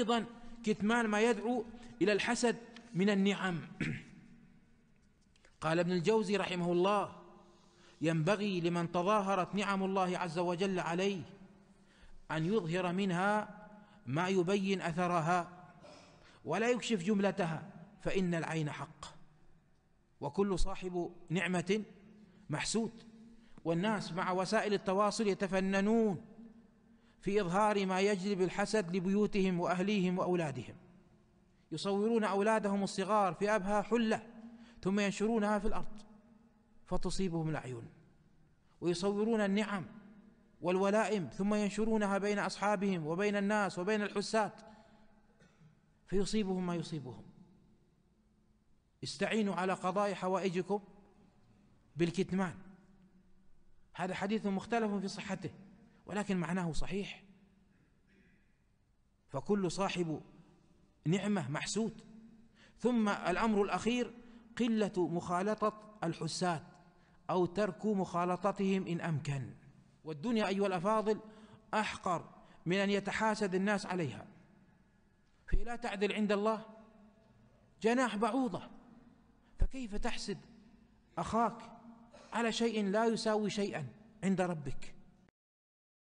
أيضا كتمان ما يدعو إلى الحسد من النعم قال ابن الجوزي رحمه الله ينبغي لمن تظاهرت نعم الله عز وجل عليه أن يظهر منها ما يبين أثرها ولا يكشف جملتها فإن العين حق وكل صاحب نعمة محسود والناس مع وسائل التواصل يتفننون في إظهار ما يجلب الحسد لبيوتهم وأهليهم وأولادهم يصورون أولادهم الصغار في أبهى حلة ثم ينشرونها في الأرض فتصيبهم الأعين ويصورون النعم والولائم ثم ينشرونها بين أصحابهم وبين الناس وبين الحسات فيصيبهم ما يصيبهم استعينوا على قضاء حوائجكم بالكتمان هذا حديث مختلف في صحته ولكن معناه صحيح فكل صاحب نعمة محسود ثم الأمر الأخير قلة مخالطة الحساد أو ترك مخالطتهم إن أمكن والدنيا أيها الأفاضل أحقر من أن يتحاسد الناس عليها في لا تعدل عند الله جناح بعوضة فكيف تحسد أخاك على شيء لا يساوي شيئا عند ربك